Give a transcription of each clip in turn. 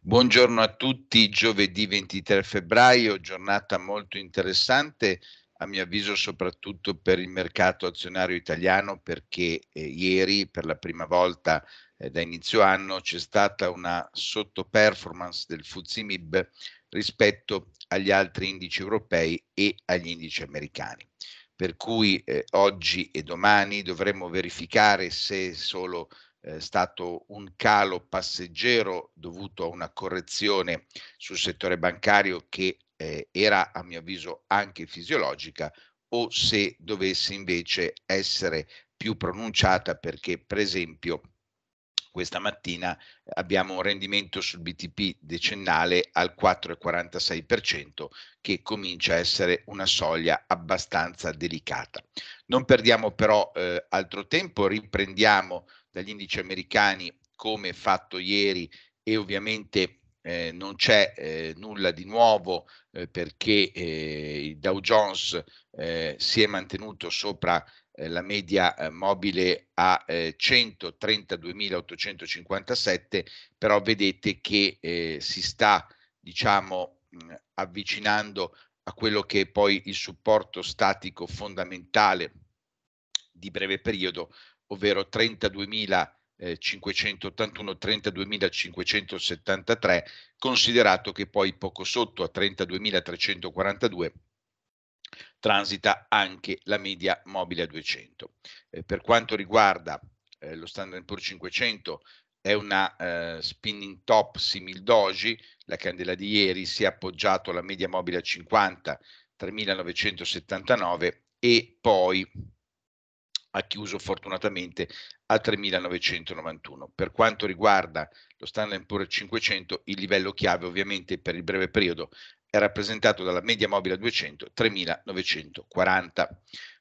Buongiorno a tutti, giovedì 23 febbraio, giornata molto interessante, a mio avviso soprattutto per il mercato azionario italiano, perché eh, ieri per la prima volta eh, da inizio anno c'è stata una sottoperformance del Fuzimib rispetto agli altri indici europei e agli indici americani. Per cui eh, oggi e domani dovremo verificare se solo eh, stato un calo passeggero dovuto a una correzione sul settore bancario che eh, era a mio avviso anche fisiologica o se dovesse invece essere più pronunciata perché per esempio questa mattina abbiamo un rendimento sul BTP decennale al 4,46% che comincia a essere una soglia abbastanza delicata. Non perdiamo però eh, altro tempo, riprendiamo dagli indici americani come fatto ieri e ovviamente eh, non c'è eh, nulla di nuovo eh, perché eh, il Dow Jones eh, si è mantenuto sopra eh, la media mobile a 132.857, però vedete che si sta diciamo mh, mm, avvicinando a quello che è poi il supporto statico fondamentale di breve periodo ovvero 32.581, 32.573, considerato che poi poco sotto a 32.342 transita anche la media mobile a 200. Eh, per quanto riguarda eh, lo Standard Poor's 500 è una eh, spinning top simil doji, la candela di ieri si è appoggiato alla media mobile a 50 3.979 e poi ha chiuso fortunatamente a 3.991. Per quanto riguarda lo Standard Poor's 500, il livello chiave ovviamente per il breve periodo è rappresentato dalla media mobile 200, 3.940.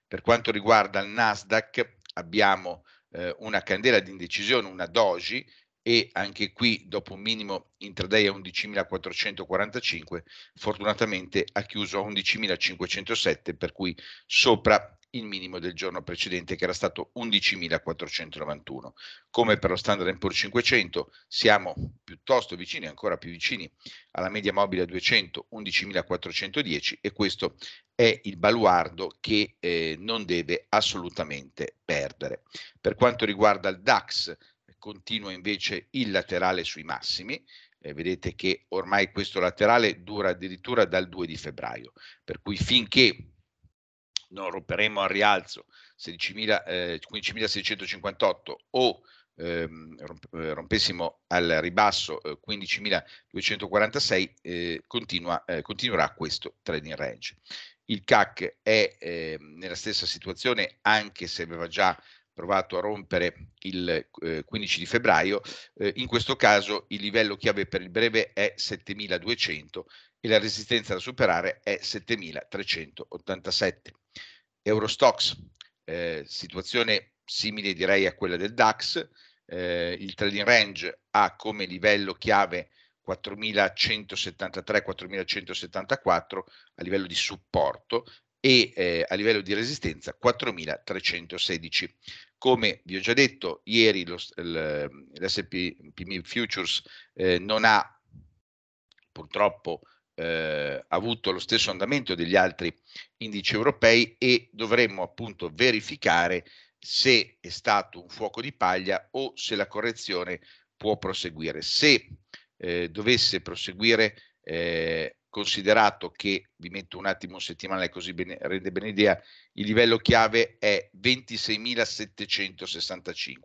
Per quanto riguarda il Nasdaq abbiamo eh, una candela di indecisione, una doji, e anche qui dopo un minimo intraday a 11.445 fortunatamente ha chiuso a 11.507 per cui sopra il minimo del giorno precedente che era stato 11.491 come per lo standard Poor's 500 siamo piuttosto vicini ancora più vicini alla media mobile a 200 11.410 e questo è il baluardo che eh, non deve assolutamente perdere per quanto riguarda il DAX continua invece il laterale sui massimi, eh, vedete che ormai questo laterale dura addirittura dal 2 di febbraio, per cui finché non romperemo al rialzo 16.000, eh, 15.658 o ehm, eh, rompessimo al ribasso eh, 15.246, eh, continua, eh, continuerà questo trading range. Il CAC è ehm, nella stessa situazione, anche se aveva già provato a rompere il eh, 15 di febbraio, eh, in questo caso il livello chiave per il breve è 7200 e la resistenza da superare è 7387. Eurostox, eh, situazione simile direi a quella del DAX, eh, il trading range ha come livello chiave 4173-4174 a livello di supporto e eh, a livello di resistenza 4316. Come vi ho già detto, ieri lo, Futures eh, non ha purtroppo eh, avuto lo stesso andamento degli altri indici europei e dovremmo appunto verificare se è stato un fuoco di paglia o se la correzione può proseguire. Se eh, dovesse proseguire eh, considerato che, vi metto un attimo settimanale così bene, rende bene idea, il livello chiave è 26.765,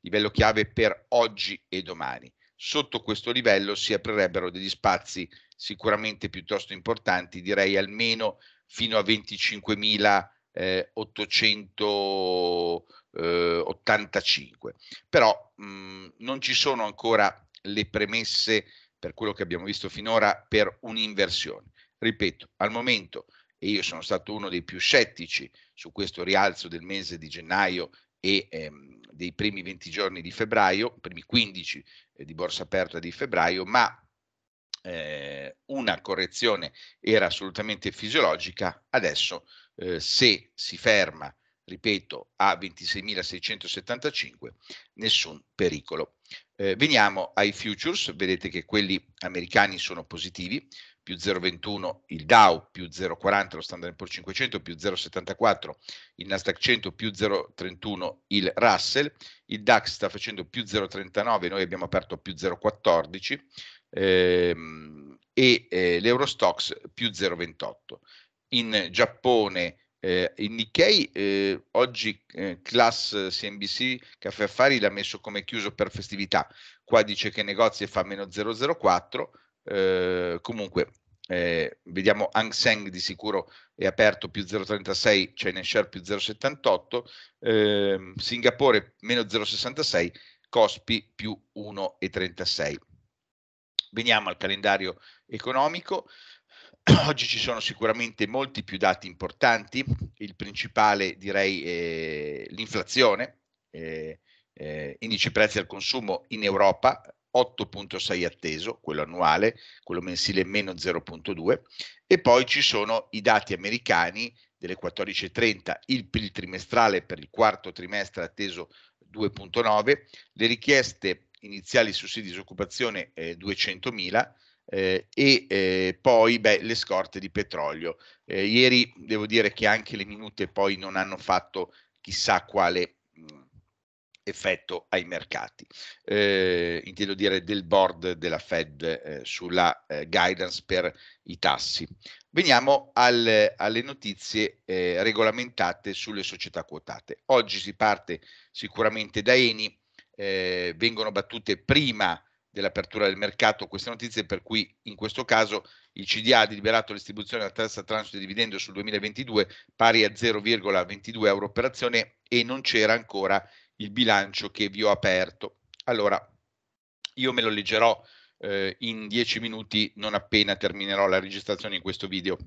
livello chiave per oggi e domani. Sotto questo livello si aprirebbero degli spazi sicuramente piuttosto importanti, direi almeno fino a 25.885. Eh, eh, Però mh, mm, non ci sono ancora le premesse per quello che abbiamo visto finora per un'inversione. Ripeto, al momento, e io sono stato uno dei più scettici su questo rialzo del mese di gennaio e ehm, dei primi 20 giorni di febbraio, primi 15 eh, di borsa aperta di febbraio, ma eh, una correzione era assolutamente fisiologica, adesso eh, se si ferma ripeto, a 26.675, nessun pericolo. Eh, veniamo ai futures, vedete che quelli americani sono positivi, più 0,21 il Dow, più 0,40 lo Standard Poor's 500, più 0,74 il Nasdaq 100, più 0,31 il Russell, il DAX sta facendo più 0,39, noi abbiamo aperto più 0,14 ehm, e eh, l'Eurostox più 0,28. In Giappone eh, il Nikkei eh, oggi eh, class CNBC Caffè Affari l'ha messo come chiuso per festività, qua dice che negozi e fa meno 0,04, eh, comunque eh, vediamo Hang Seng di sicuro è aperto più 0,36, China Share più 0,78, ehm, Singapore meno 0,66, Cospi più 1,36. Veniamo al calendario economico. Oggi ci sono sicuramente molti più dati importanti, il principale direi è l'inflazione, eh, eh, indice prezzi al consumo in Europa 8.6 atteso, quello annuale, quello mensile meno 0.2 e poi ci sono i dati americani delle 14.30, il PIL trimestrale per il quarto trimestre atteso 2.9, le richieste iniziali su di disoccupazione eh, 200.000 eh, e eh, poi beh, le scorte di petrolio. Eh, ieri devo dire che anche le minute poi non hanno fatto chissà quale mh, effetto ai mercati. Eh, intendo dire del board della Fed eh, sulla eh, guidance per i tassi. Veniamo al, alle notizie regolamentate sulle società quotate. Oggi si parte sicuramente da Eni, vengono battute prima dell'apertura del mercato queste notizie per cui in questo caso il CDA ha deliberato l'istituzione della terza tranche di dividendo sul 2022 pari a 0,22 euro per azione e non c'era ancora il bilancio che vi ho aperto. Allora, io me lo leggerò eh, in dieci minuti non appena terminerò la registrazione in questo video.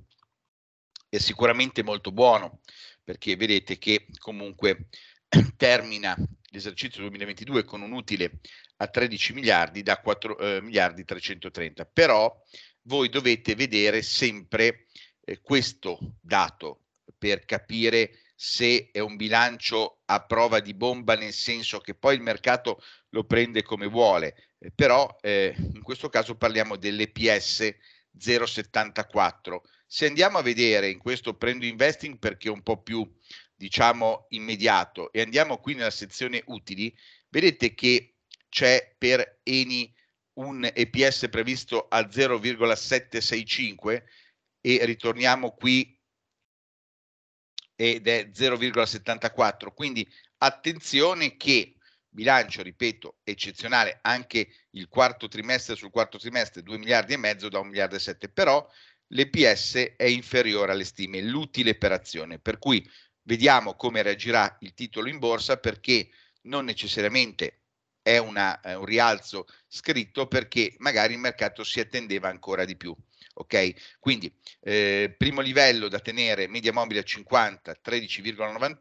È sicuramente molto buono perché vedete che comunque termina l'esercizio 2022 con un utile a 13 miliardi da 4 eh, miliardi 330. Però voi dovete vedere sempre eh, questo dato per capire se è un bilancio a prova di bomba, nel senso che poi il mercato lo prende come vuole, eh, però eh, in questo caso parliamo dell'EPS 074. Se andiamo a vedere, in questo prendo investing perché è un po' più, diciamo, immediato, e andiamo qui nella sezione utili, vedete che c'è per Eni un EPS previsto a 0,765 e ritorniamo qui ed è 0,74. Quindi attenzione che bilancio, ripeto, eccezionale anche il quarto trimestre sul quarto trimestre, 2 miliardi e mezzo da 1 miliardo e 7, però l'EPS è inferiore alle stime, l'utile per azione, per cui vediamo come reagirà il titolo in borsa perché non necessariamente è, una, è un rialzo scritto perché magari il mercato si attendeva ancora di più. Ok, quindi eh, primo livello da tenere media mobile a 50, 13,98,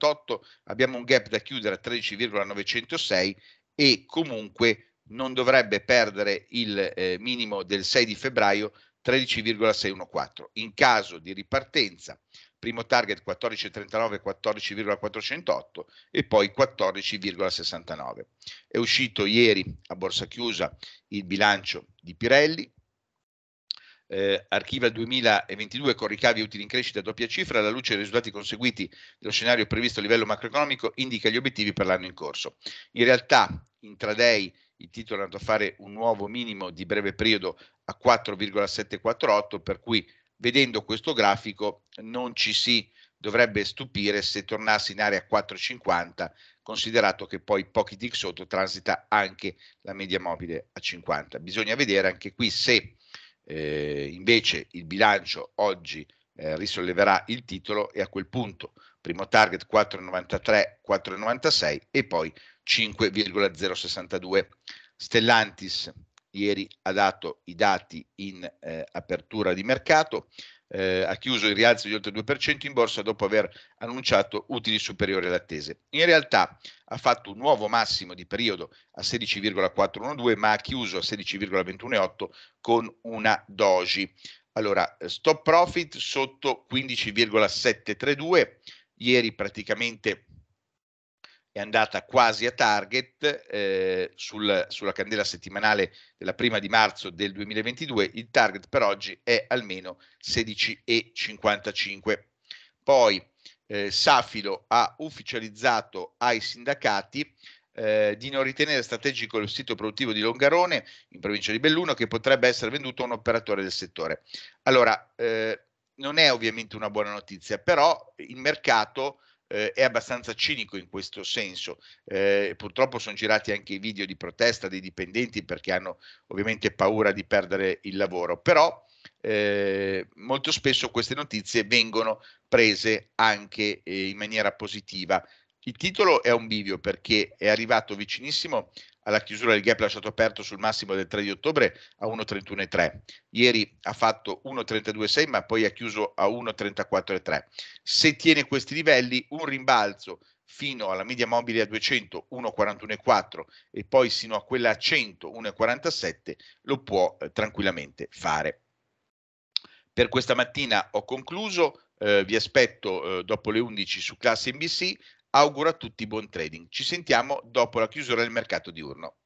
abbiamo un gap da chiudere a 13,906 e comunque non dovrebbe perdere il eh, minimo del 6 di febbraio 13,614. In caso di ripartenza primo target 14,39 14,408 e poi 14,69. È uscito ieri a borsa chiusa il bilancio di Pirelli, eh, archiva 2022 con ricavi utili in crescita a doppia cifra, alla luce dei risultati conseguiti dello scenario previsto a livello macroeconomico, indica gli obiettivi per l'anno in corso. In realtà, intraday il titolo è andato a fare un nuovo minimo di breve periodo a 4,748, per cui vedendo questo grafico non ci si dovrebbe stupire se tornasse in area 450, considerato che poi pochi tick sotto transita anche la media mobile a 50. Bisogna vedere anche qui se eh, invece il bilancio oggi eh, risolleverà il titolo e a quel punto primo target 4,93, 4,96 e poi 5,062. Stellantis ieri ha dato i dati in eh, apertura di mercato, eh, ha chiuso il rialzo di oltre 2% in borsa dopo aver annunciato utili superiori alle attese. In realtà ha fatto un nuovo massimo di periodo a 16,412 ma ha chiuso a 16,218 con una doji. Allora, eh, stop profit sotto 15,732, ieri praticamente è andata quasi a target eh, sul, sulla candela settimanale della prima di marzo del 2022, il target per oggi è almeno 16,55. Poi eh, Safilo ha ufficializzato ai sindacati eh, di non ritenere strategico il sito produttivo di Longarone in provincia di Belluno che potrebbe essere venduto a un operatore del settore. Allora, eh, non è ovviamente una buona notizia, però il mercato eh, è abbastanza cinico in questo senso. Eh, purtroppo sono girati anche i video di protesta dei dipendenti perché hanno ovviamente paura di perdere il lavoro, però eh, molto spesso queste notizie vengono prese anche eh, in maniera positiva il titolo è un bivio perché è arrivato vicinissimo alla chiusura del gap lasciato aperto sul massimo del 3 di ottobre a 1,31,3. Ieri ha fatto 1,32,6 ma poi ha chiuso a 1,34,3. Se tiene questi livelli, un rimbalzo fino alla media mobile a 200 1,41,4 e poi sino a quella a 100 1,47 lo può eh, tranquillamente fare. Per questa mattina ho concluso, eh, vi aspetto eh, dopo le 11 su Classe NBC, auguro a tutti buon trading. Ci sentiamo dopo la chiusura del mercato diurno.